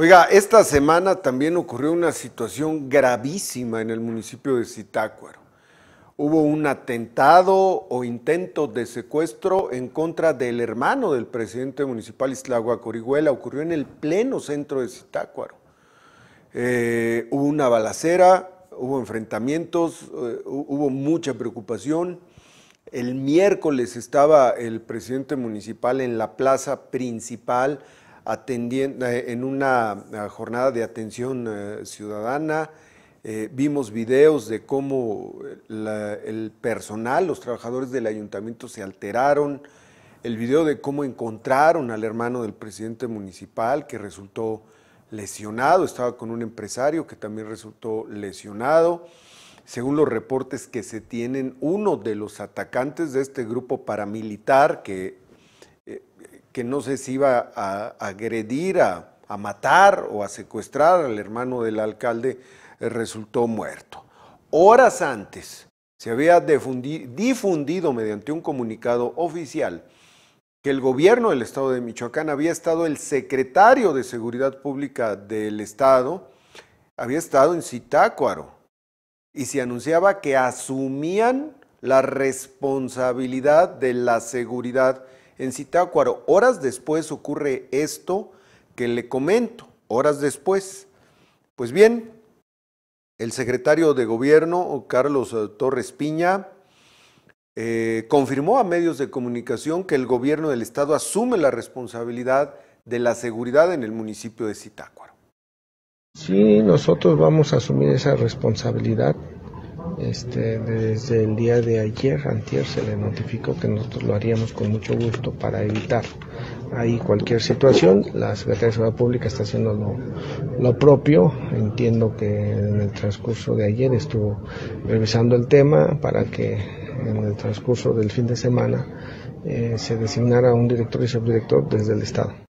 Oiga, esta semana también ocurrió una situación gravísima en el municipio de Zitácuaro. Hubo un atentado o intento de secuestro en contra del hermano del presidente municipal Isla Corihuela. Ocurrió en el pleno centro de Zitácuaro. Eh, hubo una balacera, hubo enfrentamientos, eh, hubo mucha preocupación. El miércoles estaba el presidente municipal en la plaza principal atendiendo, eh, en una eh, jornada de atención eh, ciudadana. vimos videos de cómo el personal, los trabajadores del ayuntamiento se alteraron, el video de cómo encontraron al hermano del presidente municipal que resultó lesionado, estaba con un empresario que también resultó lesionado. Según los reportes que se tienen, uno de los atacantes de este grupo paramilitar que que no sé si iba a, agredir, a, matar o a secuestrar al hermano del alcalde, eh, resultó muerto. Horas antes se había difundido, mediante un comunicado oficial que el gobierno del estado de Michoacán había estado el secretario de Seguridad Pública del estado, había estado en Zitácuaro y se anunciaba que asumían la responsabilidad de la seguridad en Citácuaro, Horas después ocurre esto que le comento, horas después. Pues bien, el secretario de gobierno, Carlos eh, Torres Piña, eh, confirmó a medios de comunicación que el gobierno del estado asume la responsabilidad de la seguridad en el municipio de Citácuaro. Sí, nosotros vamos a asumir esa responsabilidad este, desde el día de ayer, antier, se le notificó que nosotros lo haríamos con mucho gusto para evitar ahí cualquier situación. La Secretaría de Seguridad Pública está haciendo lo, propio. Entiendo que en el transcurso de ayer estuvo revisando el tema para que en el transcurso del fin de semana eh, se designara un director y subdirector desde el Estado.